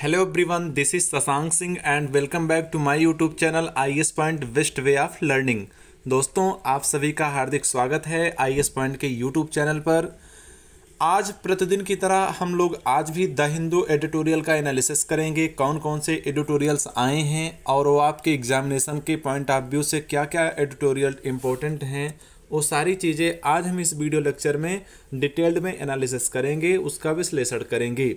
hello everyone this is Shashank Singh and welcome back to my YouTube channel I S point best way of learning दोस्तों आप सभी का हार्दिक स्वागत है आई एस पॉइंट के यूट्यूब चैनल पर आज प्रतिदिन की तरह हम लोग आज भी द हिंदू एडिटोरियल का एनालिसिस करेंगे कौन कौन से एडिटोरियल्स आए हैं और वो आपके एग्जामिनेशन के पॉइंट ऑफ व्यू से क्या क्या एडिटोरियल इम्पोर्टेंट हैं वो सारी चीज़ें आज हम इस वीडियो लेक्चर में डिटेल्ड में एनालिसिस करेंगे उसका विश्लेषण करेंगे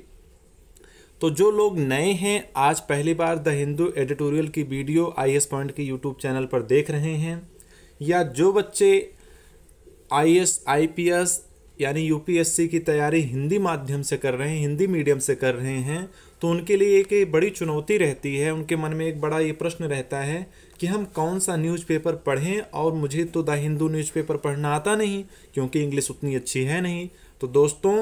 तो जो लोग नए हैं आज पहली बार द हिंदू एडिटोरियल की वीडियो आई एस पॉइंट के यूट्यूब चैनल पर देख रहे हैं या जो बच्चे I S I P S यानी सी की तैयारी हिंदी माध्यम से कर रहे हैं हिंदी मीडियम से कर रहे हैं तो उनके लिए एक बड़ी चुनौती रहती है उनके मन में एक बड़ा ये प्रश्न रहता है कि हम कौन सा न्यूज़पेपर पढ़ें और मुझे तो द हिंदू न्यूज़पेपर पढ़ना आता नहीं क्योंकि इंग्लिश उतनी अच्छी है नहीं तो दोस्तों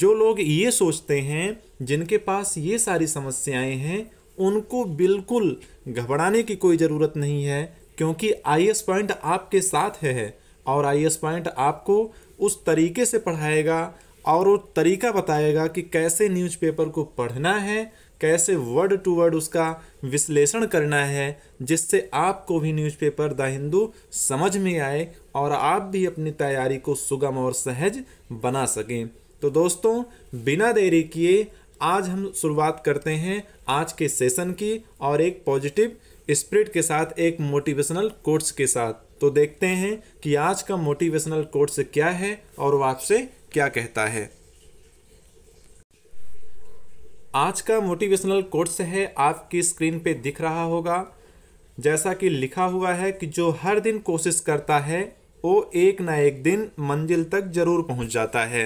जो लोग ये सोचते हैं जिनके पास ये सारी समस्याएं हैं उनको बिल्कुल घबराने की कोई ज़रूरत नहीं है क्योंकि आई एस पॉइंट आपके साथ है और आई एस पॉइंट आपको उस तरीके से पढ़ाएगा और वो तरीका बताएगा कि कैसे न्यूज़पेपर को पढ़ना है कैसे वर्ड टू वर्ड उसका विश्लेषण करना है जिससे आपको भी न्यूज़पेपर द हिंदू समझ में आए और आप भी अपनी तैयारी को सुगम और सहज बना सकें तो दोस्तों बिना देरी किए आज हम शुरुआत करते हैं आज के सेशन की और एक पॉजिटिव स्प्रिट के साथ एक मोटिवेशनल कोर्स के साथ तो देखते हैं कि आज का मोटिवेशनल कोर्स क्या है और वो आपसे क्या कहता है आज का मोटिवेशनल कोर्स है आपकी स्क्रीन पे दिख रहा होगा जैसा कि लिखा हुआ है कि जो हर दिन कोशिश करता है वो एक ना एक दिन मंजिल तक ज़रूर पहुंच जाता है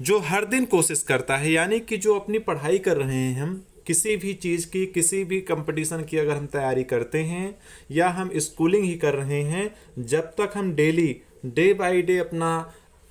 जो हर दिन कोशिश करता है यानी कि जो अपनी पढ़ाई कर रहे हैं हम किसी भी चीज़ की किसी भी कंपटीशन की अगर हम तैयारी करते हैं या हम स्कूलिंग ही कर रहे हैं जब तक हम डेली डे बाई डे अपना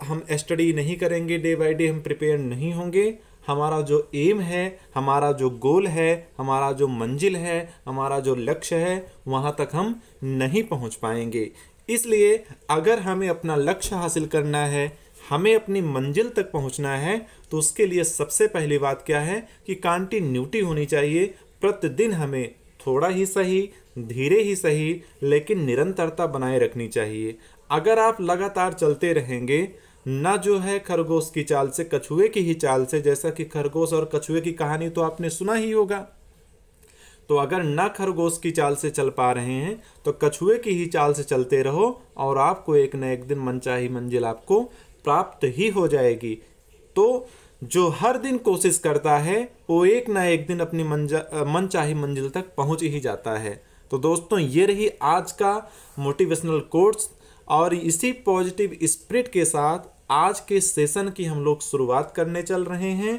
हम स्टडी नहीं करेंगे डे बाई डे हम प्रिपेयर नहीं होंगे हमारा जो एम है हमारा जो गोल है हमारा जो मंजिल है हमारा जो लक्ष्य है वहाँ तक हम नहीं पहुँच पाएंगे इसलिए अगर हमें अपना लक्ष्य हासिल करना है हमें अपनी मंजिल तक पहुंचना है तो उसके लिए सबसे पहली बात क्या है कि कॉन्टीन्यूटी होनी चाहिए प्रतिदिन हमें थोड़ा ही सही धीरे ही सही लेकिन निरंतरता बनाए रखनी चाहिए अगर आप लगातार चलते रहेंगे ना जो है खरगोश की चाल से कछुए की ही चाल से जैसा कि खरगोश और कछुए की कहानी तो आपने सुना ही होगा तो अगर ना खरगोश की चाल से चल पा रहे हैं तो कछुए की ही चाल से चलते रहो और आपको एक न एक दिन मनचाही मंजिल आपको प्राप्त ही हो जाएगी तो जो हर दिन कोशिश करता है वो एक ना एक दिन अपनी मन चाही मंजिल तक पहुंच ही जाता है तो दोस्तों ये रही आज का मोटिवेशनल कोर्स और इसी पॉजिटिव स्प्रिट के साथ आज के सेशन की हम लोग शुरुआत करने चल रहे हैं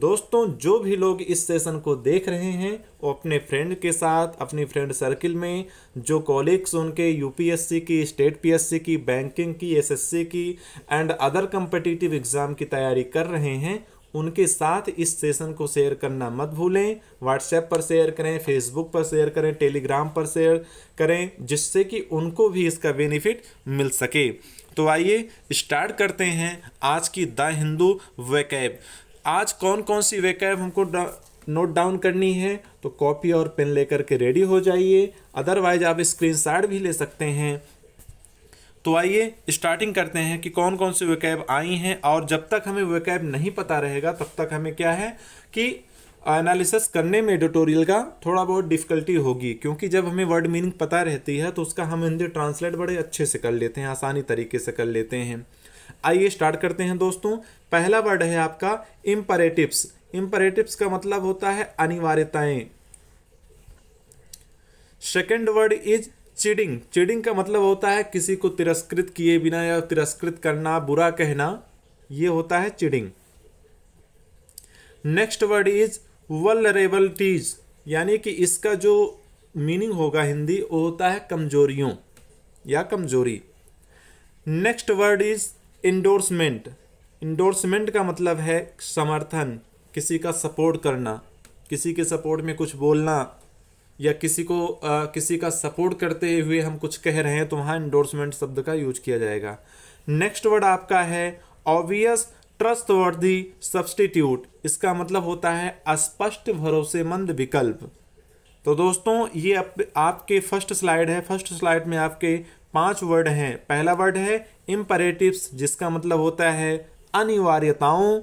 दोस्तों जो भी लोग इस सेशन को देख रहे हैं वो अपने फ्रेंड के साथ अपनी फ्रेंड सर्किल में जो कॉलिग्स उनके यूपीएससी की स्टेट पीएससी की बैंकिंग की एसएससी की एंड अदर कम्पटिटिव एग्ज़ाम की तैयारी कर रहे हैं उनके साथ इस सेशन को शेयर करना मत भूलें व्हाट्सएप पर शेयर करें फेसबुक पर शेयर करें टेलीग्राम पर शेयर करें जिससे कि उनको भी इसका बेनिफिट मिल सके तो आइए स्टार्ट करते हैं आज की द हिंदू वैकैब आज कौन कौन सी वेकैब हमको नोट डाउन करनी है तो कॉपी और पेन लेकर के रेडी हो जाइए अदरवाइज आप स्क्रीनशॉट भी ले सकते हैं तो आइए स्टार्टिंग करते हैं कि कौन कौन सी वेकैब आई हैं और जब तक हमें वेकैब नहीं पता रहेगा तब तक हमें क्या है कि एनालिसिस करने में एडिटोरियल का थोड़ा बहुत डिफ़िकल्टी होगी क्योंकि जब हमें वर्ड मीनिंग पता रहती है तो उसका हम हिंदी ट्रांसलेट बड़े अच्छे से कर लेते हैं आसानी तरीके से कर लेते हैं आइए स्टार्ट करते हैं दोस्तों पहला वर्ड है आपका इम्परेटिव्स इम्परेटिव्स का मतलब होता है अनिवार्यताएं second word is chiding chiding का मतलब होता है किसी को तिरस्कृत किए बिना या तिरस्कृत करना बुरा कहना यह होता है chiding next word is vulnerabilities यानी कि इसका जो मीनिंग होगा हिंदी वो होता है कमजोरियों या कमजोरी next word is endorsement endorsement का मतलब है समर्थन किसी का सपोर्ट करना किसी के सपोर्ट में कुछ बोलना या किसी को आ, किसी का सपोर्ट करते हुए हम कुछ कह रहे हैं तो वहाँ इंडोर्समेंट शब्द का यूज किया जाएगा नेक्स्ट वर्ड आपका है ऑब्वियस ट्रस्टवर्दी सब्सटीट्यूट इसका मतलब होता है स्पष्ट भरोसेमंद विकल्प तो दोस्तों ये आप, आपके फर्स्ट स्लाइड है फर्स्ट स्लाइड में आपके पांच वर्ड हैं पहला वर्ड है इम्परेटिव्स जिसका मतलब होता है अनिवार्यताओं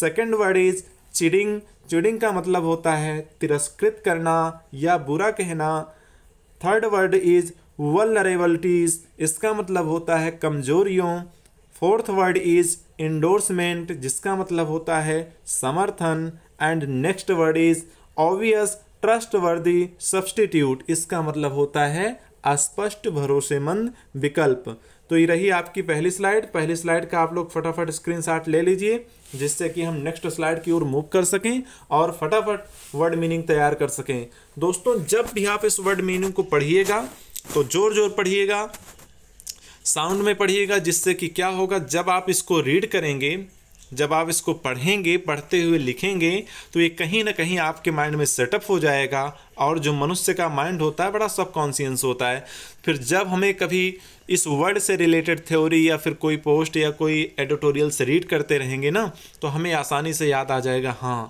second word is chiding chiding का मतलब होता है तिरस्कृत करना या बुरा कहना थर्ड वर्ड इज वलरेबलिटीज इसका मतलब होता है कमजोरियों फोर्थ वर्ड इज इंडोर्समेंट जिसका मतलब होता है समर्थन and next word is obvious trustworthy substitute इसका मतलब होता है अस्पष्ट भरोसेमंद विकल्प तो ये रही आपकी पहली स्लाइड पहली स्लाइड का आप लोग फटाफट स्क्रीनशॉट ले लीजिए जिससे कि हम नेक्स्ट स्लाइड की ओर मूव कर सकें और फटाफट वर्ड मीनिंग तैयार कर सकें दोस्तों जब भी आप इस वर्ड मीनिंग को पढ़िएगा तो ज़ोर ज़ोर पढ़िएगा साउंड में पढ़िएगा जिससे कि क्या होगा जब आप इसको रीड करेंगे जब आप इसको पढ़ेंगे पढ़ते हुए लिखेंगे तो ये कहीं ना कहीं आपके माइंड में सेटअप हो जाएगा और जो मनुष्य का माइंड होता है बड़ा सबकॉन्सियंस होता है फिर जब हमें कभी इस वर्ड से रिलेटेड थ्योरी या फिर कोई पोस्ट या कोई एडिटोरियल से रीड करते रहेंगे ना तो हमें आसानी से याद आ जाएगा हाँ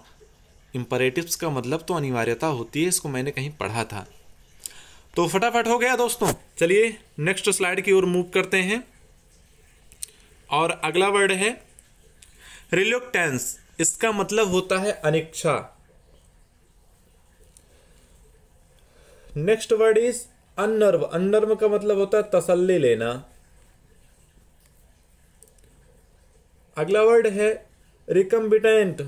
इम्परेटिव्स का मतलब तो अनिवार्यता होती है इसको मैंने कहीं पढ़ा था तो फटाफट हो गया दोस्तों चलिए नेक्स्ट स्लाइड की ओर मूव करते हैं और अगला वर्ड है रिलोक्टेंस इसका मतलब होता है अनिच्छा next word is unnerve unnerve का मतलब होता है तसल्ली लेना अगला वर्ड है रिकम्बिनेंट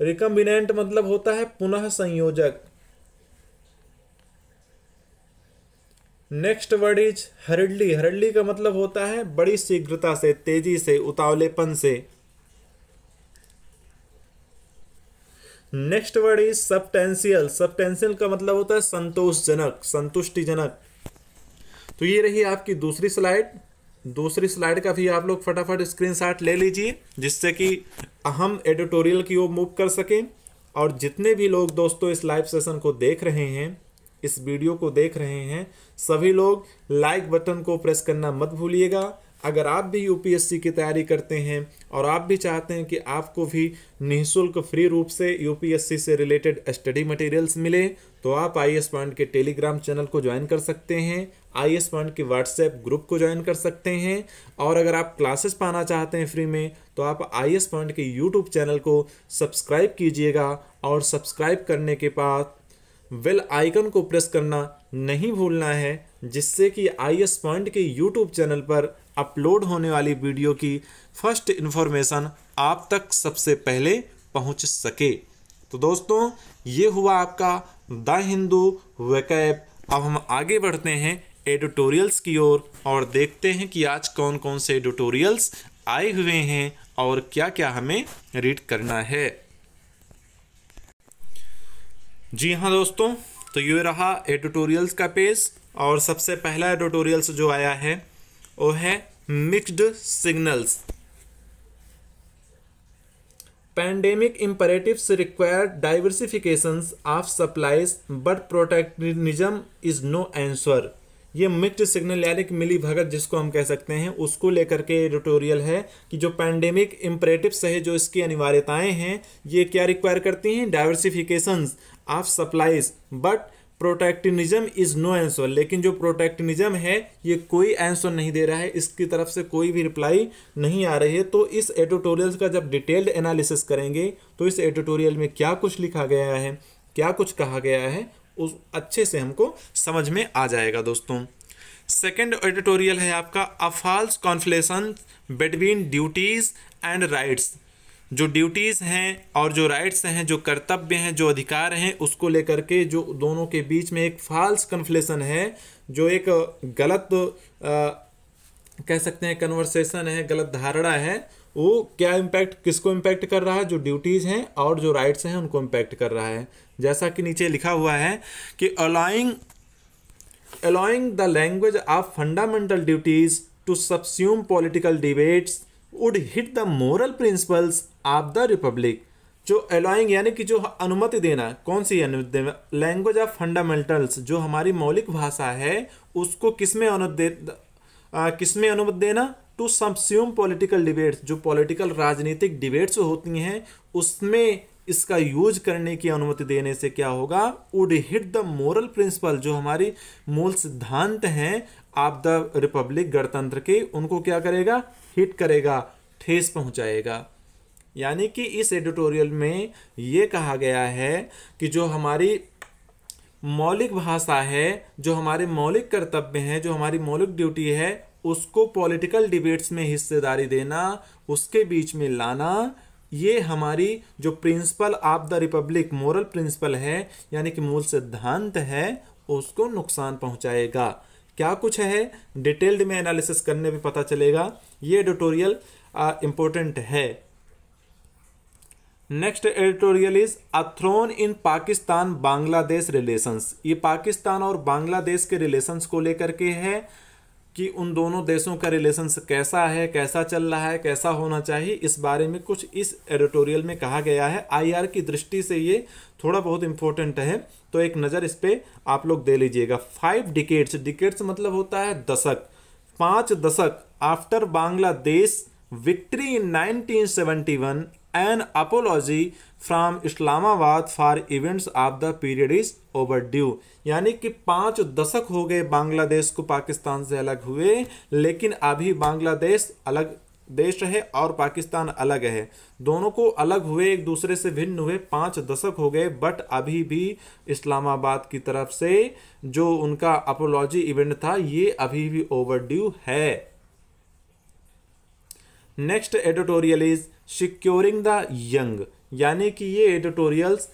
रिकम्बिनेंट मतलब होता है पुनः संयोजक next word is hurriedly hurriedly का मतलब होता है बड़ी शीघ्रता से तेजी से उतावलेपन से next word is substantial substantial का मतलब होता है संतोषजनक संतुष्टिजनक तो ये रही आपकी दूसरी स्लाइड दूसरी स्लाइड का भी आप लोग फटाफट स्क्रीनशॉट ले लीजिए जिससे कि हम एडिटोरियल की ओर मूव कर सकें और जितने भी लोग दोस्तों इस लाइव सेशन को देख रहे हैं इस वीडियो को देख रहे हैं सभी लोग लाइक बटन को प्रेस करना मत भूलिएगा अगर आप भी यूपीएससी की तैयारी करते हैं और आप भी चाहते हैं कि आपको भी निःशुल्क फ्री रूप से यूपीएससी से रिलेटेड स्टडी मटेरियल्स मिले तो आप आई एस पॉइंट के टेलीग्राम चैनल को ज्वाइन कर सकते हैं आई एस पॉइंट के व्हाट्सएप ग्रुप को ज्वाइन कर सकते हैं और अगर आप क्लासेस पाना चाहते हैं फ्री में तो आप आई एस पॉइंट के यूट्यूब चैनल को सब्सक्राइब कीजिएगा और सब्सक्राइब करने के बाद वेल आइकन को प्रेस करना नहीं भूलना है जिससे कि आई एस पॉइंट के यूट्यूब चैनल पर अपलोड होने वाली वीडियो की फर्स्ट इन्फॉर्मेशन आप तक सबसे पहले पहुंच सके तो दोस्तों ये हुआ आपका द हिंदू वैकैप अब हम आगे बढ़ते हैं एडिटोरियल्स की ओर और, और देखते हैं कि आज कौन कौन से एडिटोरियल्स आए हुए हैं और क्या क्या हमें रीड करना है जी हाँ दोस्तों तो ये रहा एडिटोरियल्स का पेज और सबसे पहला एडिटोरियल्स जो आया है वो है mixed signals pandemic imperative require diversification of supplies but protectionism is no answer ये मिक्स्ड सिग्नल यानी कि मिली भगत जिसको हम कह सकते हैं उसको लेकर के एडिटोरियल है कि जो पैंडेमिक इम्परेटिव है जो इसकी अनिवार्यताएं हैं ये क्या रिक्वायर करती हैं diversification of supplies but protectionism is no answer लेकिन जो प्रोटेक्टिनिज्म है ये कोई आंसर नहीं दे रहा है इसकी तरफ से कोई भी रिप्लाई नहीं आ रही है तो इस एडिटोरियल का जब डिटेल्ड एनालिसिस करेंगे तो इस एडिटोरियल में क्या कुछ लिखा गया है क्या कुछ कहा गया है उस अच्छे से हमको समझ में आ जाएगा दोस्तों सेकेंड एडिटोरियल है आपका a false conflation between duties and rights जो ड्यूटीज़ हैं और जो राइट्स हैं जो कर्तव्य हैं जो अधिकार हैं उसको लेकर के जो दोनों के बीच में एक फाल्स कन्फ्लेशन है जो एक गलत आ, कह सकते हैं कन्वर्सेशन है गलत धारणा है वो क्या इम्पैक्ट किसको इम्पैक्ट कर रहा है जो ड्यूटीज़ हैं और जो राइट्स हैं उनको इम्पैक्ट कर रहा है जैसा कि नीचे लिखा हुआ है कि allowing allowing the language of fundamental duties to subsume political debates would hit the moral principles of the republic जो अलाइंग यानी कि जो अनुमति देना कौन सी अनुमति देना लैंग्वेज ऑफ फंडामेंटल्स जो हमारी मौलिक भाषा है उसको किसमें अनुमति अनुमति देना टू सब्स्यूम पॉलिटिकल डिबेट्स जो पॉलिटिकल राजनीतिक डिबेट्स होती हैं उसमें इसका यूज करने की अनुमति देने से क्या होगा would hit the moral principle जो हमारी मूल सिद्धांत हैं आप द रिपब्लिक गणतंत्र के उनको क्या करेगा हिट करेगा ठेस पहुंचाएगा यानी कि इस एडिटोरियल में ये कहा गया है कि जो हमारी मौलिक भाषा है जो हमारे मौलिक कर्तव्य हैं जो हमारी मौलिक ड्यूटी है उसको पॉलिटिकल डिबेट्स में हिस्सेदारी देना उसके बीच में लाना ये हमारी जो principle of the republic moral principle है यानी कि मूल सिद्धांत है उसको नुकसान पहुंचाएगा क्या कुछ है डिटेल्ड में एनालिसिस करने पे पता चलेगा ये एडिटोरियल इम्पोर्टेंट है next editorial is a thorn in Pakistan Bangladesh relations ये पाकिस्तान और बांग्लादेश के रिलेशंस को लेकर के है कि उन दोनों देशों का रिलेशंस कैसा है कैसा चल रहा है कैसा होना चाहिए इस बारे में कुछ इस एडिटोरियल में कहा गया है आईआर की दृष्टि से ये थोड़ा बहुत इंपॉर्टेंट है तो एक नज़र इस पर आप लोग दे लीजिएगा फाइव डिकेट्स डिकेट्स मतलब होता है दशक पाँच दशक after Bangladesh victory in 1971 an apology from Islamabad for events of the period is overdue यानी कि पाँच दशक हो गए बांग्लादेश को पाकिस्तान से अलग हुए लेकिन अभी बांग्लादेश अलग देश है और पाकिस्तान अलग है दोनों को अलग हुए एक दूसरे से भिन्न हुए पाँच दशक हो गए बट अभी भी इस्लामाबाद की तरफ से जो उनका अपोलॉजी इवेंट था ये अभी भी ओवरड्यू है next editorial is securing the young यानी कि ये एडिटोरियल्स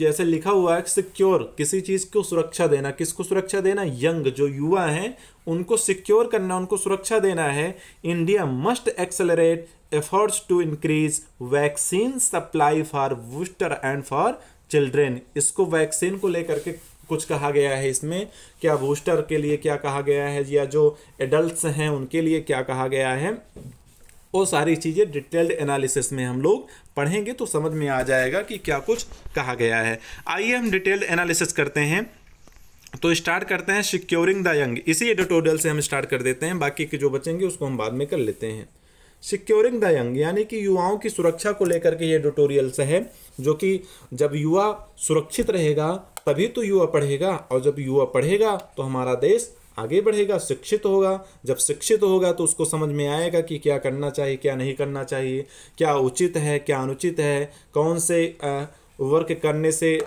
जैसे लिखा हुआ है सिक्योर किसी चीज़ को सुरक्षा देना किसको सुरक्षा देना यंग जो युवा हैं उनको सिक्योर करना उनको सुरक्षा देना है India must accelerate efforts to increase vaccine supply for booster and for children इसको वैक्सीन को लेकर के कुछ कहा गया है इसमें क्या बूस्टर के लिए क्या कहा गया है या जो एडल्ट हैं उनके लिए क्या कहा गया है वो सारी चीज़ें डिटेल्ड एनालिसिस में हम लोग पढ़ेंगे तो समझ में आ जाएगा कि क्या कुछ कहा गया है आइए हम डिटेल्ड एनालिसिस करते हैं तो स्टार्ट करते हैं सिक्योरिंग द यंग इसी एडिटोरियल से हम स्टार्ट कर देते हैं बाकी के जो बचेंगे उसको हम बाद में कर लेते हैं सिक्योरिंग द यंग यानी कि युवाओं की सुरक्षा को लेकर के ये एडिटोरियल्स है जो कि जब युवा सुरक्षित रहेगा तभी तो युवा पढ़ेगा और जब युवा पढ़ेगा तो हमारा देश आगे बढ़ेगा शिक्षित तो होगा जब शिक्षित तो होगा तो उसको समझ में आएगा कि क्या करना चाहिए क्या नहीं करना चाहिए क्या उचित है क्या अनुचित है कौन से वर्क करने से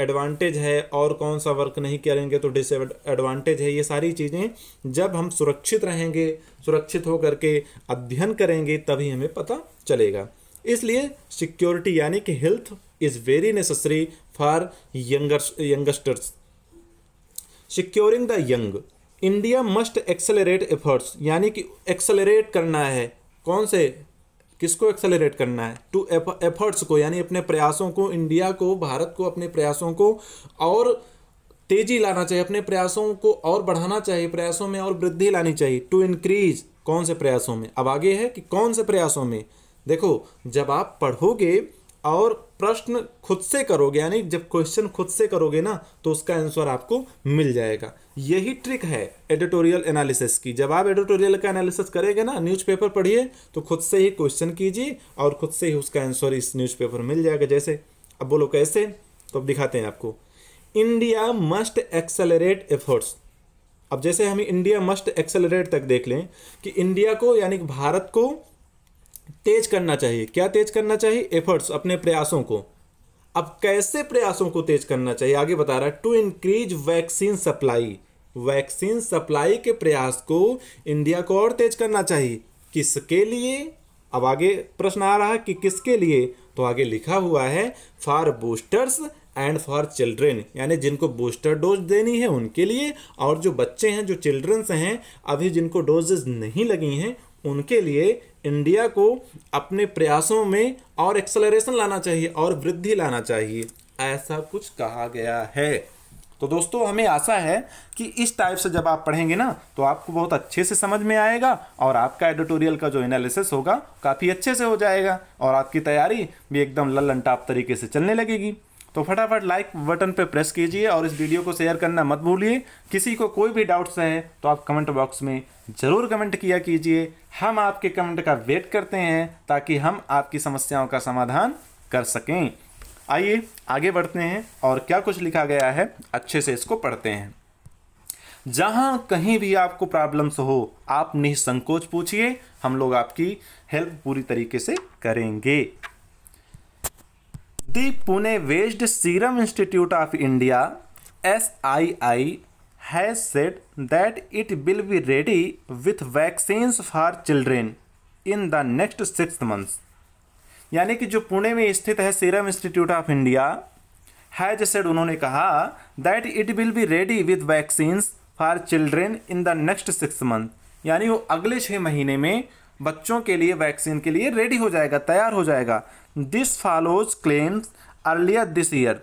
एडवांटेज है और कौन सा वर्क नहीं करेंगे तो डिस एडवांटेज है ये सारी चीज़ें जब हम सुरक्षित रहेंगे सुरक्षित होकर के अध्ययन करेंगे तभी हमें पता चलेगा इसलिए सिक्योरिटी यानी कि health is very necessary for younger youngsters securing the young India must accelerate efforts यानी कि एक्सेलरेट करना है कौन से किसको एक्सेलरेट करना है टू एफर्ट्स को यानी अपने प्रयासों को इंडिया को भारत को अपने प्रयासों को और तेजी लाना चाहिए अपने प्रयासों को और बढ़ाना चाहिए प्रयासों में और वृद्धि लानी चाहिए टू इंक्रीज कौन से प्रयासों में अब आगे है कि कौन से प्रयासों में देखो जब आप पढ़ोगे और प्रश्न खुद से करोगे यानी जब क्वेश्चन खुद से करोगे ना तो उसका आंसर आपको मिल जाएगा यही ट्रिक है एडिटोरियल एनालिसिस की जब आप एडिटोरियल का एनालिसिस करेंगे ना न्यूज़पेपर पढ़िए तो खुद से ही क्वेश्चन कीजिए और खुद से ही उसका आंसर इस न्यूज़पेपर मिल जाएगा जैसे अब बोलो कैसे तो अब दिखाते हैं आपको इंडिया मस्ट एक्सेलरेट एफर्ट्स अब जैसे हम इंडिया मस्ट एक्सेलरेट तक देख लें कि इंडिया को यानी भारत को तेज करना चाहिए क्या तेज करना चाहिए एफर्ट्स अपने प्रयासों को अब कैसे प्रयासों को तेज करना चाहिए आगे बता रहा है to increase vaccine supply vaccine supply के प्रयास को इंडिया को और तेज करना चाहिए किसके लिए अब आगे प्रश्न आ रहा है कि किसके लिए तो आगे लिखा हुआ है for boosters and for children यानी जिनको बूस्टर डोज देनी है उनके लिए और जो बच्चे हैं जो चिल्ड्रंस हैं अभी जिनको डोजेज नहीं लगी हैं उनके लिए इंडिया को अपने प्रयासों में और एक्सलरेशन लाना चाहिए और वृद्धि लाना चाहिए ऐसा कुछ कहा गया है तो दोस्तों हमें आशा है कि इस टाइप से जब आप पढ़ेंगे ना तो आपको बहुत अच्छे से समझ में आएगा और आपका एडिटोरियल का जो एनालिसिस होगा काफ़ी अच्छे से हो जाएगा और आपकी तैयारी भी एकदम लल्लन टाप तरीके से चलने लगेगी तो फटाफट लाइक बटन पर प्रेस कीजिए और इस वीडियो को शेयर करना मत भूलिए किसी को कोई भी डाउट्स है तो आप कमेंट बॉक्स में ज़रूर कमेंट किया कीजिए हम आपके कमेंट का वेट करते हैं ताकि हम आपकी समस्याओं का समाधान कर सकें आइए आगे बढ़ते हैं और क्या कुछ लिखा गया है अच्छे से इसको पढ़ते हैं जहां कहीं भी आपको प्रॉब्लम्स हो आप निसंकोच पूछिए हम लोग आपकी हेल्प पूरी तरीके से करेंगे the Pune based Serum Institute of India S I I has said that it will be ready with vaccines for children in the next six months यानी कि जो पुणे में स्थित है सीरम इंस्टीट्यूट ऑफ इंडिया है जैसे उन्होंने कहा that it will be ready with vaccines for children in the next six month यानी वो अगले छः महीने में बच्चों के लिए वैक्सीन के लिए रेडी हो जाएगा तैयार हो जाएगा this follows claims earlier this year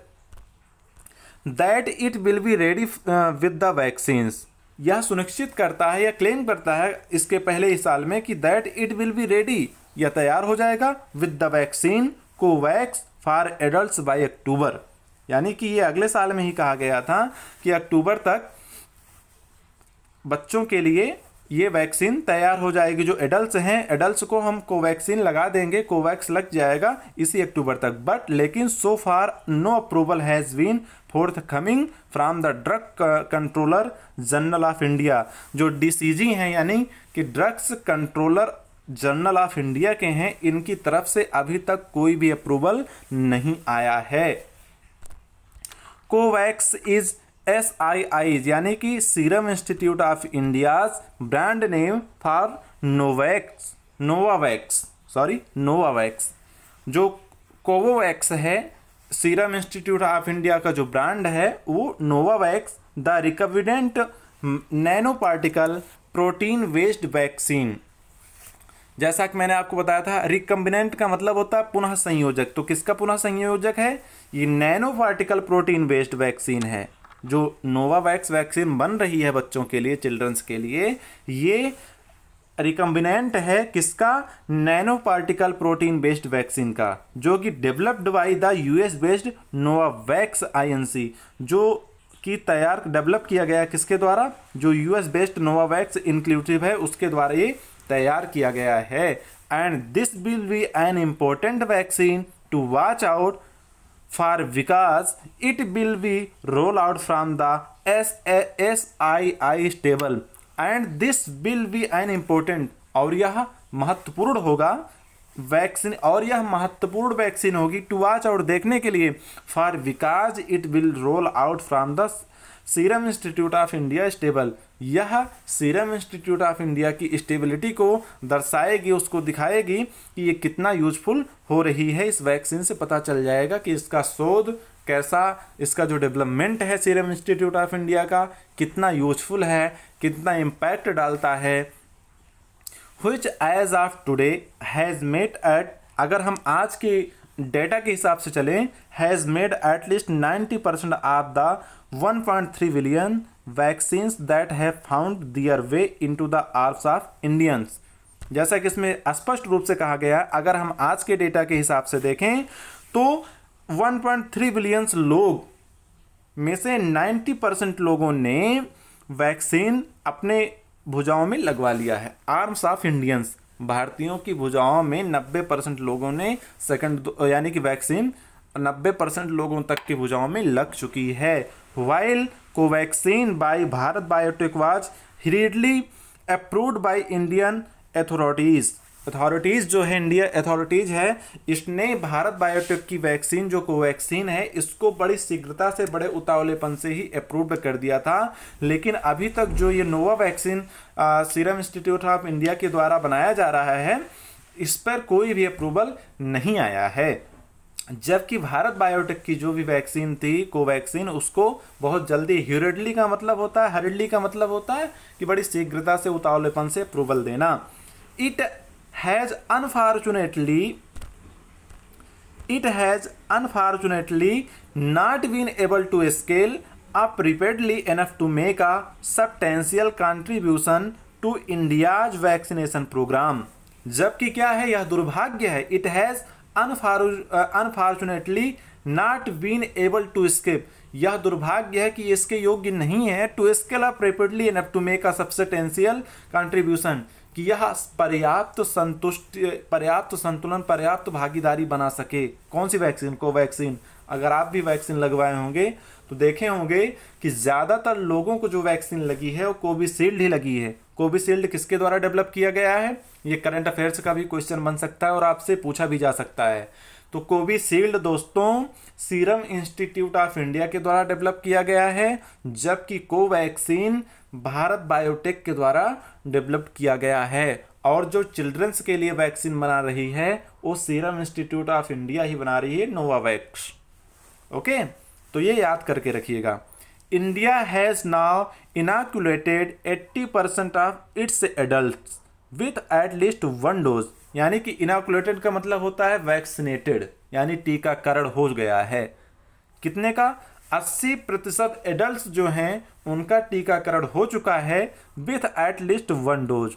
that it will be ready with the vaccines यह सुनिश्चित करता है या क्लेम करता है इसके पहले इस साल में कि that it will be ready यह तैयार हो जाएगा with the vaccine Covax for adult by October यानी कि ये अगले साल में ही कहा गया था कि अक्टूबर तक बच्चों के लिए ये वैक्सीन तैयार हो जाएगी जो एडल्ट हैं एडल्ट को हम कोवैक्सीन लगा देंगे कोवैक्स लग जाएगा इसी अक्टूबर तक बट लेकिन so far no approval has been forthcoming from the drug controller general of India जो डीसीजी हैं यानी कि drugs controller general of India के हैं इनकी तरफ से अभी तक कोई भी अप्रूवल नहीं आया है Covax is S I I यानी कि Serum Institute of India brand name for Novax Novavax sorry Novavax जो कोवोवैक्स है सीरम इंस्टीट्यूट ऑफ इंडिया का जो ब्रांड है वो Novavax the recombinant nano particle protein based vaccine जैसा कि मैंने आपको बताया था रिकम्बिनेंट का मतलब होता है पुनः संयोजक तो किसका पुनः संयोजक है ये nano particle protein based vaccine है जो नोवावैक्स वैक्सीन बन रही है बच्चों के लिए चिल्ड्रंस के लिए ये रिकम्बिनेंट है किसका nano particle protein based vaccine का जो कि developed by the US based Novavax Inc जो कि तैयार डेवलप किया गया किसके द्वारा जो यूएस बेस्ड नोवावैक्स इंक्लूसिव है उसके द्वारा ये तैयार किया गया है and this will be an important vaccine to watch out for because it will be roll out from the S S I I stable and this will be an important और यह महत्वपूर्ण होगा वैक्सीन और यह महत्वपूर्ण vaccine होगी to watch out देखने के लिए for because it will roll out from the Serum Institute of India stable यह सीरम इंस्टीट्यूट ऑफ इंडिया की स्टेबिलिटी को दर्शाएगी उसको दिखाएगी कि ये कितना यूजफुल हो रही है इस वैक्सीन से पता चल जाएगा कि इसका शोध कैसा इसका जो डेवलपमेंट है सीरम इंस्टीट्यूट ऑफ इंडिया का कितना यूजफुल है कितना इम्पैक्ट डालता है which as of today has made at अगर हम आज के डेटा के हिसाब से चलें has made at least ninety percent of the 1.3 billion vaccines that have found their way into the arms of Indians जैसा कि इसमें स्पष्ट रूप से कहा गया है अगर हम आज के डेटा के हिसाब से देखें तो 1.3 बिलियंस लोग में से 90 परसेंट लोगों ने वैक्सीन अपने भुजाओं में लगवा लिया है आर्म्स ऑफ इंडियंस भारतीयों की भुजाओं में 90 परसेंट लोगों ने सेकंड यानी कि वैक्सीन 90 परसेंट लोगों तक की भुजाओं में लग चुकी है while Covaxin by Bharat Biotech was hastily approved by Indian authorities authorities जो है इंडिया अथॉरिटीज़ है इसने भारत बायोटेक की वैक्सीन जो कोवैक्सीन है इसको बड़ी शीघ्रता से बड़े उतावलेपन से ही अप्रूव कर दिया था लेकिन अभी तक जो ये Nova vaccine Serum Institute of India के द्वारा बनाया जा रहा है इस पर कोई भी अप्रूवल नहीं आया है जबकि भारत बायोटेक की जो भी वैक्सीन थी कोवैक्सीन उसको बहुत जल्दी ह्यूरेडली का मतलब होता है हरिडली का मतलब होता है कि बड़ी शीघ्रता से उतावलेपन से अप्रूवल देना it has unfortunately it has unfortunately not been able to scale up rapidly enough to make a substantial contribution to India's vaccination जबकि क्या है यह दुर्भाग्य है it has unfortunately not been able to scale यह दुर्भाग्य है कि इसके योग्य नहीं है to scale up rapidly and to make a substantial contribution कि यह पर्याप्त संतुष्ट पर्याप्त संतुलन पर्याप्त भागीदारी बना सके कौन सी वैक्सीन कोवैक्सीन अगर आप भी वैक्सीन लगवाए होंगे तो देखे होंगे कि ज़्यादातर लोगों को जो वैक्सीन लगी है वो कोविशील्ड ही लगी है कोविशील्ड किसके द्वारा डेवलप किया गया है ये करंट अफेयर्स का भी क्वेश्चन बन सकता है और आपसे पूछा भी जा सकता है तो कोविशील्ड दोस्तों सीरम इंस्टीट्यूट ऑफ इंडिया के द्वारा डेवलप किया गया है जबकि कोवैक्सीन भारत बायोटेक के द्वारा डेवलप किया गया है और जो चिल्ड्रंस के लिए वैक्सीन बना रही है वो सीरम इंस्टीट्यूट ऑफ इंडिया ही बना रही है नोवावैक्स ओके तो ये याद करके रखिएगा India has now inoculated 80% of its adult with at least one dose यानी कि इनाकुलेटेड का मतलब होता है वैक्सीनेटेड यानी टीकाकरण हो गया है कितने का 80 प्रतिशत एडल्ट जो हैं उनका टीकाकरण हो चुका है with at least one dose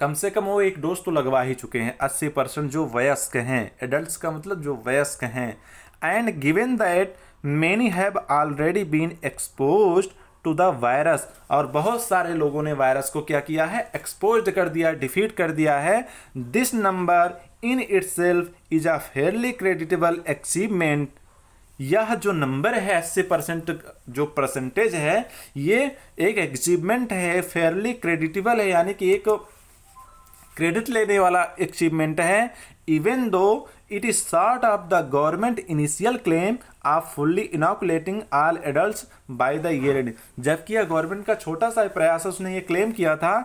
कम से कम वो एक डोज तो लगवा ही चुके हैं 80 परसेंट जो वयस्क हैं एडल्ट का मतलब जो वयस्क हैं and given that many have already been exposed to the virus और बहुत सारे लोगों ने वायरस को क्या किया है एक्सपोज कर दिया डिफीट कर दिया है this number in itself is a fairly creditable achievement यह जो नंबर है अस्सी परसेंट जो परसेंटेज है ये एक अचीवमेंट है फेयरली क्रेडिटेबल है यानी कि एक क्रेडिट लेने वाला अचीवमेंट है even though it is short of the government initial claim of fully inoculating all adult by the year जबकि यह गवर्नमेंट का छोटा सा प्रयास उसने ये क्लेम किया था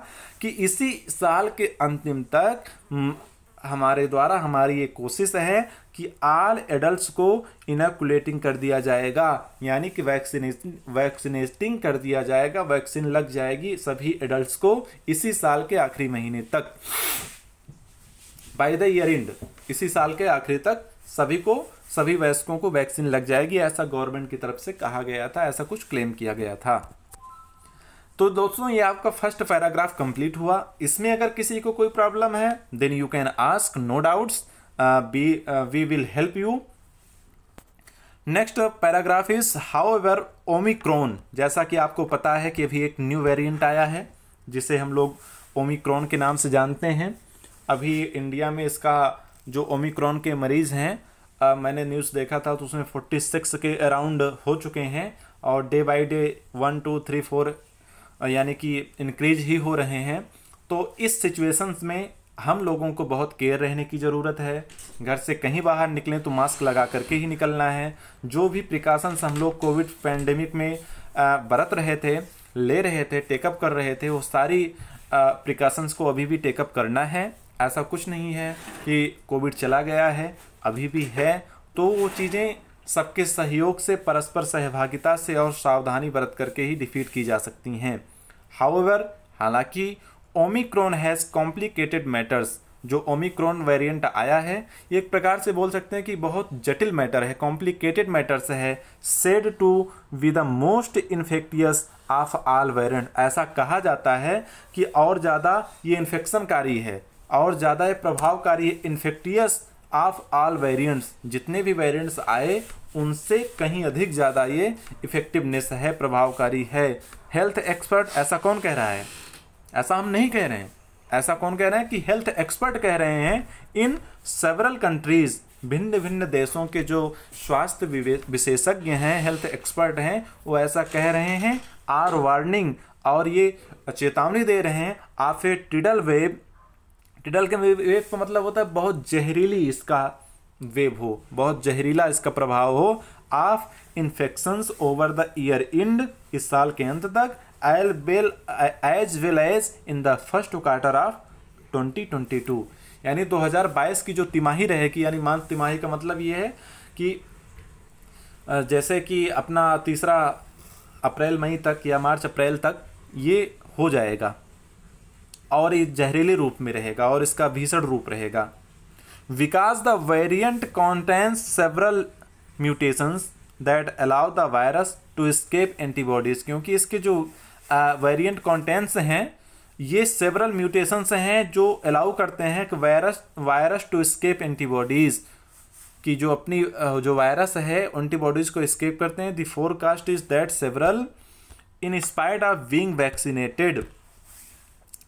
कि इसी साल के अंतिम तक हम्म, हमारे द्वारा हमारी ये कोशिश है कि आल एडल्ट को इनाकुलेटिंग कर दिया जाएगा यानी कि वैक्सीने वैक्सीनेटिंग कर दिया जाएगा वैक्सीन लग जाएगी सभी एडल्ट को इसी साल के आखिरी महीने तक बाय द ईयर एंड इसी साल के आखिरी तक सभी को सभी वयस्कों को वैक्सीन लग जाएगी ऐसा गवर्नमेंट की तरफ से कहा गया था ऐसा कुछ क्लेम किया गया था तो दोस्तों ये आपका फर्स्ट पैराग्राफ कंप्लीट हुआ इसमें अगर किसी को कोई प्रॉब्लम है then you can ask no doubts be we will help you next paragraph is however Omicron जैसा कि आपको पता है कि अभी एक न्यू वेरिएंट आया है जिसे हम लोग ओमिक्रोन के नाम से जानते हैं अभी इंडिया में इसका जो ओमिक्रॉन के मरीज़ हैं मैंने न्यूज़ देखा था तो उसमें फोर्टी सिक्स के अराउंड हो चुके हैं और day by day one two three four यानी कि इनक्रीज ही हो रहे हैं तो इस सिचुएशंस में हम लोगों को बहुत केयर रहने की ज़रूरत है घर से कहीं बाहर निकलें तो मास्क लगा करके ही निकलना है जो भी प्रिकॉशंस हम लोग कोविड पैंडमिक में बरत रहे थे ले रहे थे टेकअप कर रहे थे वो सारी प्रिकॉशंस को अभी भी टेकअप करना है ऐसा कुछ नहीं है कि कोविड चला गया है अभी भी है तो वो चीज़ें सबके सहयोग से परस्पर सहभागिता से और सावधानी बरत करके ही डिफीट की जा सकती हैं हाउएवर हालांकि ओमिक्रॉन हैज़ कॉम्प्लिकेटेड मैटर्स जो ओमिक्रॉन वेरिएंट आया है ये एक प्रकार से बोल सकते हैं कि बहुत जटिल मैटर है कॉम्प्लिकेटेड मैटर्स है said to with the most infectious of all variant ऐसा कहा जाता है कि और ज़्यादा ये इन्फेक्शनकारी है और ज़्यादा प्रभावकारी है इन्फेक्टियस ऑफ ऑल वेरिएंट्स जितने भी वेरिएंट्स आए उनसे कहीं अधिक ज़्यादा ये इफेक्टिवनेस है प्रभावकारी है हेल्थ एक्सपर्ट ऐसा कौन कह रहा है ऐसा हम नहीं कह रहे हैं ऐसा कौन कह रहे हैं कि हेल्थ एक्सपर्ट कह रहे हैं इन सेवरल कंट्रीज़ भिन्न भिन्न देशों के जो स्वास्थ्य विशेषज्ञ हैं हेल्थ एक्सपर्ट हैं वो ऐसा कह रहे हैं आर वार्निंग और ये चेतावनी दे रहे हैं of a tidal wave tidal के वेव का मतलब होता है बहुत जहरीली इसका वेव हो बहुत जहरीला इसका प्रभाव हो of infections over the year end इस साल के अंत तक एल बेल as well as in the first quarter of 2022 यानी 2022 की जो तिमाही रहेगी यानी मान तिमाही का मतलब ये है कि जैसे कि अपना तीसरा अप्रैल मई तक या मार्च अप्रैल तक ये हो जाएगा और ये जहरीले रूप में रहेगा और इसका भीषण रूप रहेगा विकास the variant contains several mutations that allow the virus to escape antibodies क्योंकि इसके जो वेरियंट uh, कॉन्टेंट्स हैं ये सेवरल म्यूटेशंस हैं जो अलाउ करते हैं कि virus virus to escape antibodies की जो अपनी uh, जो वायरस है एंटीबॉडीज़ को स्केप करते हैं the forecast is that several in spite of being vaccinated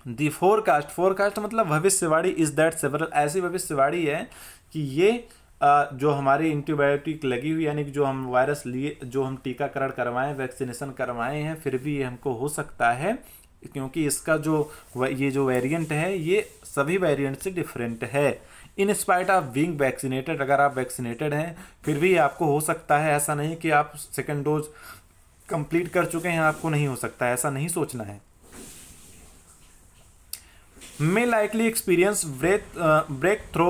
the forecast forecast मतलब भविष्यवाणी इज़ दैट सेवरल ऐसी भविष्यवाणी है कि ये जो हमारी एंटीबायोटिक लगी हुई यानी कि जो हम वायरस लिए जो हम टीकाकरण करवाएं वैक्सीनेशन करवाए हैं फिर भी ये हमको हो सकता है क्योंकि इसका जो ये जो वेरिएंट है ये सभी वेरिएंट से डिफरेंट है in spite of being vaccinated अगर आप वैक्सीनेटेड हैं फिर भी आपको हो सकता है ऐसा नहीं कि आप सेकेंड डोज कंप्लीट कर चुके हैं आपको नहीं हो सकता ऐसा नहीं सोचना है may likely experience break breakthrough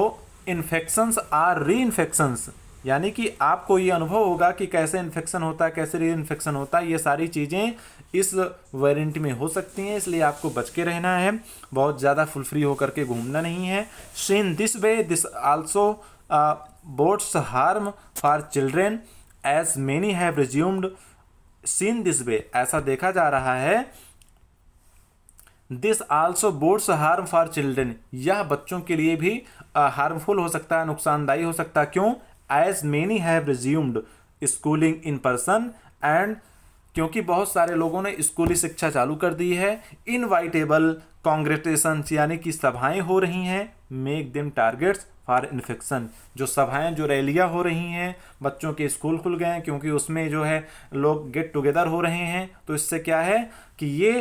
infections or reinfections यानी कि आपको ये अनुभव होगा कि कैसे इन्फेक्शन होता है कैसे री इन्फेक्शन होता है ये सारी चीज़ें इस वेरिएंट में हो सकती हैं इसलिए आपको बच के रहना है बहुत ज़्यादा फुल फ्री होकर के घूमना नहीं है seen this way this also bodes harm for children as many have resumed seen this way ऐसा देखा जा रहा है this also bodes harm for children यह बच्चों के लिए भी हार्मफुल हो सकता है नुकसानदायी हो सकता है क्यों as many have resumed schooling in person and क्योंकि बहुत सारे लोगों ने स्कूली शिक्षा चालू कर दी है इनवाइटेबल कॉन्ग्रेटेशन यानी कि सभाएं हो रही हैं make them targets for infection जो सभाएं जो रैलियां हो रही हैं बच्चों के स्कूल खुल गए हैं क्योंकि उसमें जो है लोग गेट टुगेदर हो रहे हैं तो इससे क्या है कि ये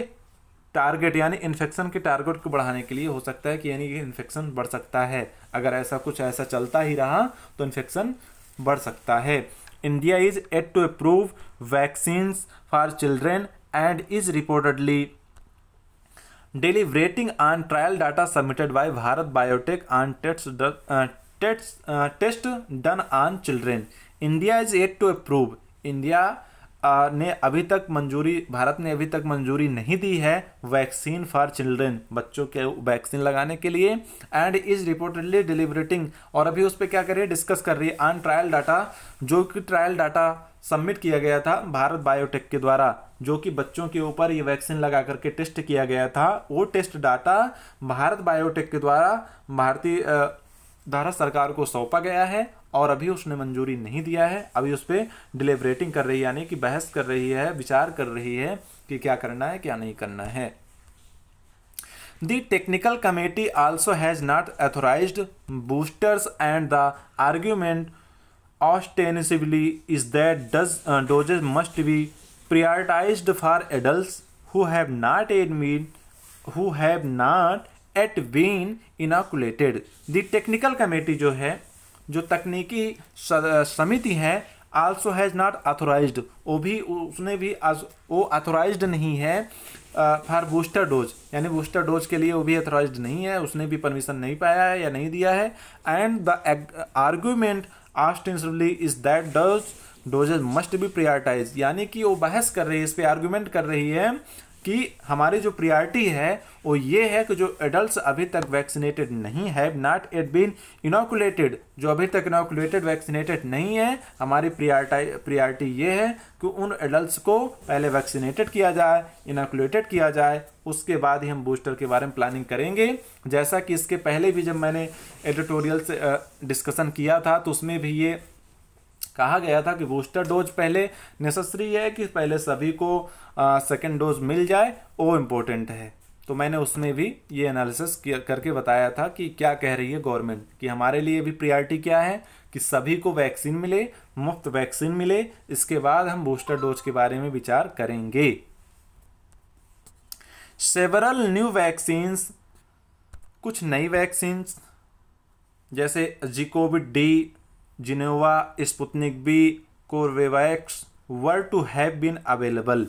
टारगेट यानी इन्फेक्शन के टारगेट को बढ़ाने के लिए हो सकता है कि यानी कि इन्फेक्शन बढ़ सकता है अगर ऐसा कुछ ऐसा चलता ही रहा तो इन्फेक्शन बढ़ सकता है India is yet to approve vaccine for children and is reportedly daily waiting on trial data submitted by Bharat Biotech on test test done on children India is yet to approve India ने अभी तक मंजूरी भारत ने अभी तक मंजूरी नहीं दी है वैक्सीन फॉर चिल्ड्रेन बच्चों के वैक्सीन लगाने के लिए एंड इज रिपोर्टेडली डिलीवरेटिंग और अभी उस पर क्या कर रही है डिस्कस कर रही है अन ट्रायल डाटा जो कि ट्रायल डाटा सबमिट किया गया था भारत बायोटेक के द्वारा जो कि बच्चों के ऊपर ये वैक्सीन लगा करके टेस्ट किया गया था वो टेस्ट डाटा भारत बायोटेक के द्वारा भारतीय भारत सरकार को सौंपा गया है और अभी उसने मंजूरी नहीं दिया है अभी उस पर डिलेबरेटिंग कर रही है यानी कि बहस कर रही है विचार कर रही है कि क्या करना है क्या नहीं करना है the technical committee also has not authorise boosters and the argument ostensibly is that does doses must be prioritise for adult who have not admit who have not yet been inoculated the technical committee जो है जो तकनीकी समिति है also has not authorise वो भी उसने भी वो अथोराइज नहीं है फॉर बूस्टर डोज यानी बूस्टर डोज के लिए वो भी अथोराइज नहीं है उसने भी परमिशन नहीं पाया है या नहीं दिया है and the argument ostensibly is that dose doses must be prioritise यानी कि वो बहस कर रही है इस पर आर्ग्यूमेंट कर रही है कि हमारी जो प्रियॉरिटी है वो ये है कि जो एडल्ट अभी तक वैक्सीनेटेड नहीं है नॉट एट बीन इनोकुलेटेड जो अभी तक इनोकुलेटेड वैक्सीनेटेड नहीं है हमारी प्रियॉरिटी प्रियॉरिटी ये है कि उन एडल्ट को पहले वैक्सीनेटेड किया जाए इनोकुलेटेड किया जाए उसके बाद ही हम बूस्टर के बारे में प्लानिंग करेंगे जैसा कि इसके पहले भी जब मैंने एडिटोरियल से डिस्कशन किया था तो उसमें भी ये कहा गया था कि बूस्टर डोज पहले नेसेसरी है कि पहले सभी को सेकेंड डोज मिल जाए वो इम्पोर्टेंट है तो मैंने उसमें भी ये एनालिसिस करके बताया था कि क्या कह रही है गवर्नमेंट कि हमारे लिए भी प्रियॉरिटी क्या है कि सभी को वैक्सीन मिले मुफ्त वैक्सीन मिले इसके बाद हम बूस्टर डोज के बारे में विचार करेंगे सेवरल न्यू वैक्सीन्स कुछ नई वैक्सीन्स जैसे G Covid D Gennova Sputnik B Corbevax were to have been available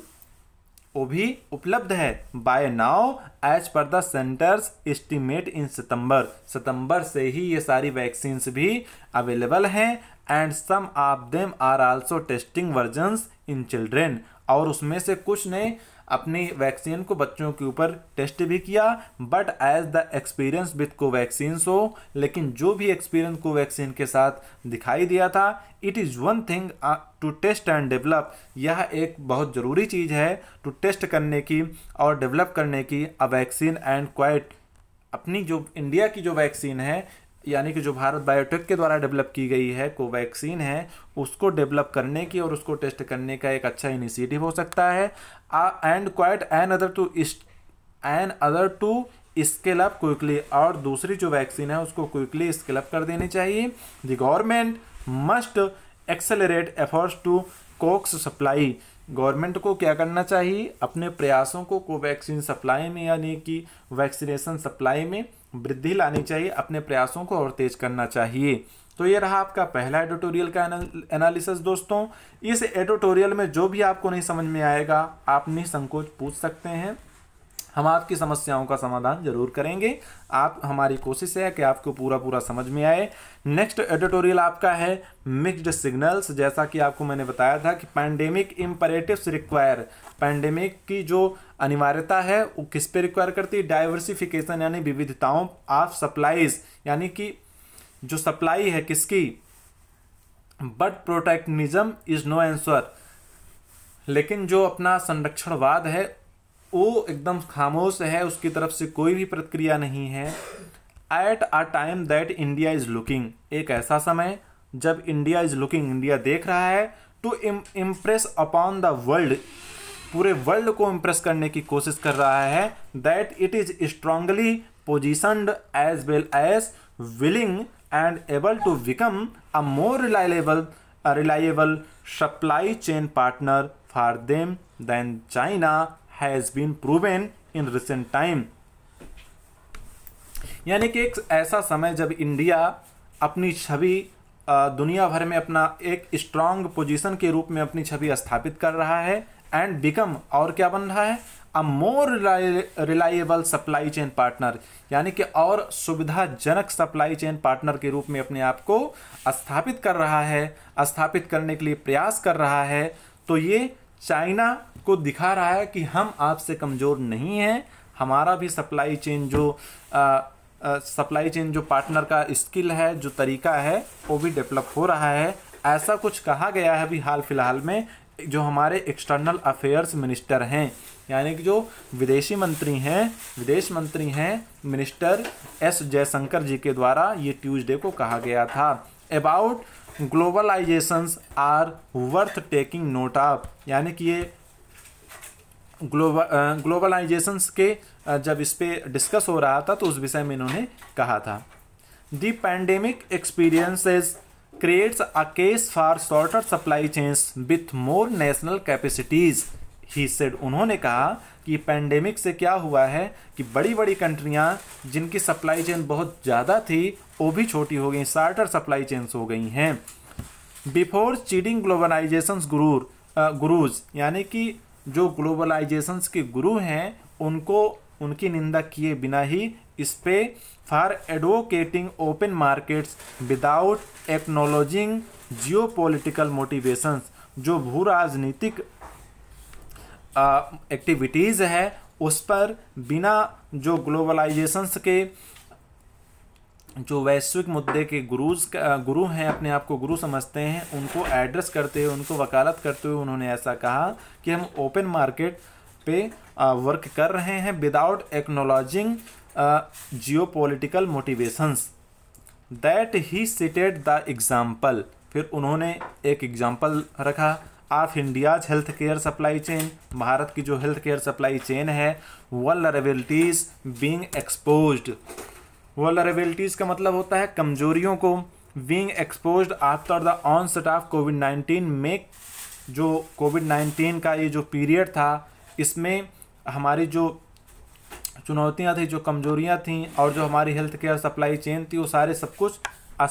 वो भी उपलब्ध है by now as per the centre's estimate in September सितंबर से ही ये सारी वैक्सीन्स भी अवेलेबल हैं and some of them are also testing versions in children और उसमें से कुछ ने अपने वैक्सीन को बच्चों के ऊपर टेस्ट भी किया but as the experience with vaccine so लेकिन जो भी एक्सपीरियंस कोवैक्सीन के साथ दिखाई दिया था it is one thing to test and develop यह एक बहुत ज़रूरी चीज़ है टू टेस्ट करने की और डेवलप करने की अ वैक्सीन एंड क्वाइट अपनी जो इंडिया की जो वैक्सीन है यानी कि जो भारत बायोटेक के द्वारा डेवलप की गई है कोवैक्सीन है उसको डेवलप करने की और उसको टेस्ट करने का एक अच्छा इनिशिएटिव हो सकता है and quite another to another to scale up quickly और दूसरी जो वैक्सीन है उसको क्विकली स्केल अप कर देनी चाहिए the government must accelerate efforts to coax supply government को क्या करना चाहिए अपने प्रयासों को कोवैक्सीन सप्लाई में यानी कि वैक्सीनेशन सप्लाई में वृद्धि लानी चाहिए अपने प्रयासों को और तेज करना चाहिए तो ये रहा आपका पहला एडिटोरियल का एनालिसिस दोस्तों इस एडिटोरियल में जो भी आपको नहीं समझ में आएगा आप निसंकोच पूछ सकते हैं हम आपकी समस्याओं का समाधान जरूर करेंगे आप हमारी कोशिश है कि आपको पूरा पूरा समझ में आए नेक्स्ट एडिटोरियल आपका है मिक्स्ड सिग्नल्स जैसा कि आपको मैंने बताया था कि पैंडेमिक इम्परेटिव्स रिक्वायर पैंडेमिक की जो अनिवार्यता है वो किस पे रिक्वायर करती है डाइवर्सिफिकेशन यानी विविधताओं ऑफ सप्लाईज यानी कि जो सप्लाई है किसकी but protectionism is no answer लेकिन जो अपना संरक्षणवाद है वो एकदम खामोश है उसकी तरफ से कोई भी प्रतिक्रिया नहीं है at a time that India is looking एक ऐसा समय जब इंडिया इज़ लुकिंग इंडिया देख रहा है to impress upon the world पूरे वर्ल्ड को इम्प्रेस करने की कोशिश कर रहा है that it is strongly positioned as well as willing and able to become a more reliable reliable supply chain partner for them than China has been proven in recent time यानी कि एक ऐसा समय जब इंडिया अपनी छवि दुनिया भर में अपना एक स्ट्रांग पोजीशन के रूप में अपनी छवि स्थापित कर रहा है एंड बिकम और क्या बन रहा है a more reliable supply chain partner यानी कि और सुविधाजनक सप्लाई चेन पार्टनर के रूप में अपने आप को स्थापित कर रहा है स्थापित करने के लिए प्रयास कर रहा है तो ये चाइना को दिखा रहा है कि हम आपसे कमज़ोर नहीं हैं हमारा भी सप्लाई चेन जो सप्लाई चेन जो पार्टनर का स्किल है जो तरीका है वो भी डेवलप हो रहा है ऐसा कुछ कहा गया है अभी हाल फिलहाल में जो हमारे एक्सटर्नल अफेयर्स मिनिस्टर हैं यानी कि जो विदेशी मंत्री हैं विदेश मंत्री हैं मिनिस्टर एस जयशंकर जी के द्वारा ये ट्यूसडे को कहा गया था about globalisations are worth taking note of यानी कि ये ग्लोबल ग्लोबलाइजेशन के जब इस पर डिस्कस हो रहा था तो उस विषय में इन्होंने कहा था the pandemic experiences creates a case for shorter supply chains with more national capacities he said उन्होंने कहा कि पैंडेमिक से क्या हुआ है कि बड़ी बड़ी कंट्रियाँ जिनकी सप्लाई चेन बहुत ज़्यादा थी वो भी छोटी हो गई शार्टर सप्लाई चेन्स हो गई हैं बिफोर चीडिंग ग्लोबलाइजेशन गुरूर गुरूज यानी कि जो ग्लोबलाइजेशन के गुरु हैं उनको उनकी निंदा किए बिना ही इस पे for advocating open markets without acknowledging geopolitical motivations जो भू राजनीतिक एक्टिविटीज़ है उस पर बिना जो ग्लोबलाइजेशंस के जो वैश्विक मुद्दे के गुरुज गुरु हैं अपने आप को गुरु समझते हैं उनको एड्रेस करते हुए उनको वकालत करते हुए उन्होंने ऐसा कहा कि हम ओपन मार्केट पे वर्क कर रहे हैं without acknowledging geopolitical motivations that he cited the example फिर उन्होंने एक एग्ज़ाम्पल रखा of India's health care supply chain Bharat की जो हेल्थ केयर सप्लाई चेन है रेबिलिटीज़ बींग एक्सपोज वॉलरेबिलिटीज़ का मतलब होता है कमजोरियों को being exposed after the onset of Covid nineteen make जो कोविड नाइन्टीन का ये जो पीरियड था इसमें हमारी जो चुनौतियाँ थी जो कमजोरियाँ थीं और जो हमारी हेल्थ केयर सप्लाई चेन थी वो सारे सब कुछ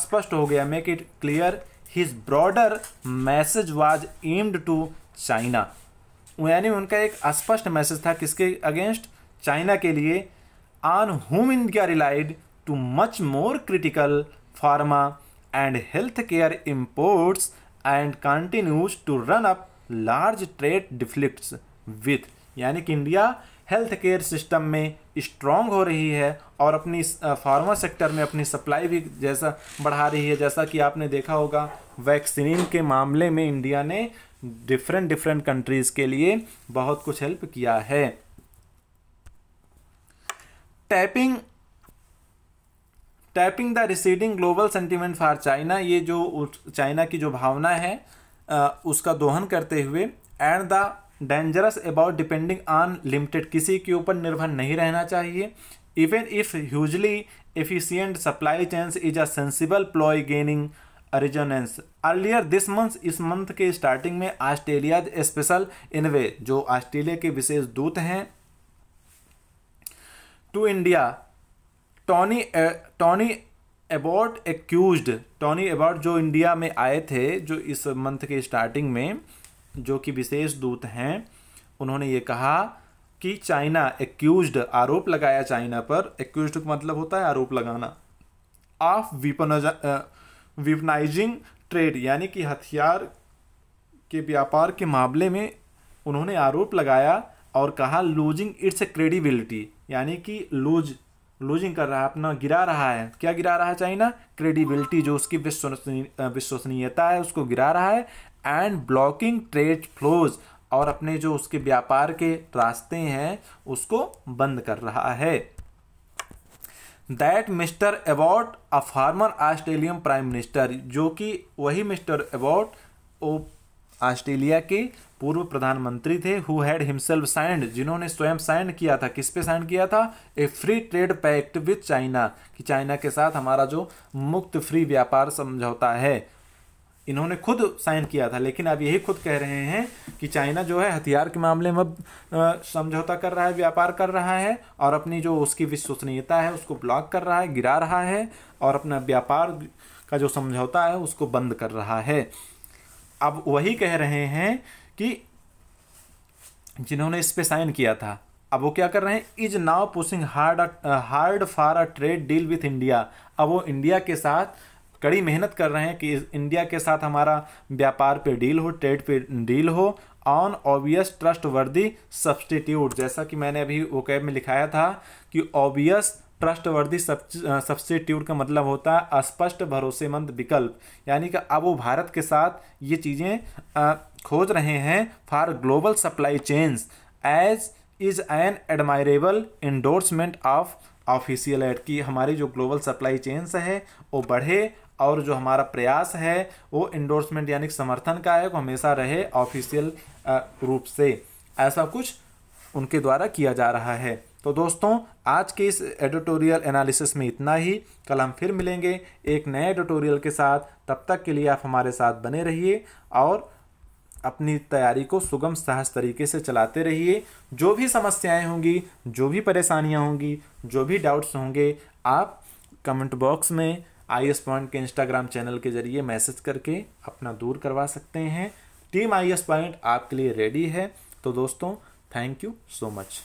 स्पष्ट हो गया make it clear his broader message was aimed to China यानी उनका एक स्पष्ट मैसेज था किसके अगेंस्ट चाइना के लिए on home India relied to much more critical pharma and healthcare imports and continues to run up large trade deficits with यानी कि इंडिया हेल्थ केयर सिस्टम में स्ट्रांग हो रही है और अपनी फार्मा सेक्टर में अपनी सप्लाई भी जैसा बढ़ा रही है जैसा कि आपने देखा होगा वैक्सीन के मामले में इंडिया ने डिफरेंट डिफरेंट कंट्रीज़ के लिए बहुत कुछ हेल्प किया है tapping tapping the receding global sentiment for China ये जो चाइना की जो भावना है उसका दोहन करते हुए and the dangerous about depending on limited किसी के ऊपर निर्भर नहीं रहना चाहिए even if hugely efficient supply chains is a sensible ploy gaining resonance earlier this month इस मंथ के स्टार्टिंग में ऑस्ट्रेलिया स्पेशल इनवे जो ऑस्ट्रेलिया के विशेष दूत हैं to India Tony Tony Abbott accuse Tony Abbott जो इंडिया में आए थे जो इस मंथ के स्टार्टिंग में जो कि विशेष दूत हैं उन्होंने ये कहा कि चाइना एक्यूज आरोप लगाया चाइना पर एक्यूज का मतलब होता है आरोप लगाना ऑफ विपनजा वीपनाइजिंग ट्रेड यानी कि हथियार के व्यापार के मामले में उन्होंने आरोप लगाया और कहा लूजिंग इट्स क्रेडिबिलिटी यानी कि लूज लूजिंग कर रहा है अपना गिरा रहा है क्या गिरा रहा है चाइना क्रेडिबिलिटी जो उसकी विश्वसनीयता है उसको गिरा रहा है एंड ब्लॉकिंग ट्रेड फ्लोज और अपने जो उसके व्यापार के रास्ते हैं उसको बंद कर रहा है that Mr Abbott a former Australian prime minister जो कि वही मिस्टर एबॉट ऑस्ट्रेलिया के पूर्व प्रधानमंत्री थे हु हैड हिमसेल्फ साइंड जिन्होंने स्वयं साइन किया था किस पे साइन किया था a free trade pact with China कि चाइना के साथ हमारा जो मुक्त फ्री व्यापार समझौता है इन्होंने खुद साइन किया था लेकिन अब यही खुद कह रहे हैं कि चाइना जो है हथियार के मामले में अब समझौता कर रहा है व्यापार कर रहा है और अपनी जो उसकी विश्वसनीयता है उसको ब्लॉक कर रहा है गिरा रहा है और अपना व्यापार का जो समझौता है उसको बंद कर रहा है अब वही कह रहे हैं कि जिन्होंने इस पे साइन किया था अब वो क्या कर रहे हैं is now pushing hard hard for a trade deal with India अब वो इंडिया के साथ कड़ी मेहनत कर रहे हैं कि इंडिया के साथ हमारा व्यापार पे डील हो ट्रेड पे डील हो on obvious trustworthy substitute जैसा कि मैंने अभी वो कैब में लिखाया था कि ऑबियस ट्रस्टवर्दी सब्सटीट्यूट का मतलब होता है अस्पष्ट भरोसेमंद विकल्प यानी कि अब वो भारत के साथ ये चीज़ें खोज रहे हैं for global supply chains as is an admirable endorsement of official aid की हमारी जो ग्लोबल सप्लाई चेन्स है वो बढ़े और जो हमारा प्रयास है वो इंडोर्समेंट यानी समर्थन का है वो हमेशा रहे ऑफिशियल रूप से ऐसा कुछ उनके द्वारा किया जा रहा है तो दोस्तों आज के इस एडिटोरियल एनालिसिस में इतना ही कल हम फिर मिलेंगे एक नए एडिटोरियल के साथ तब तक के लिए आप हमारे साथ बने रहिए और अपनी तैयारी को सुगम सहज तरीके से चलाते रहिए जो भी समस्याएं होंगी जो भी परेशानियां होंगी जो भी डाउट्स होंगे आप कमेंट बॉक्स में आई एस पॉइंट के इंस्टाग्राम चैनल के जरिए मैसेज करके अपना दूर करवा सकते हैं टीम आई एस पॉइंट आपके लिए रेडी है तो दोस्तों थैंक यू सो मच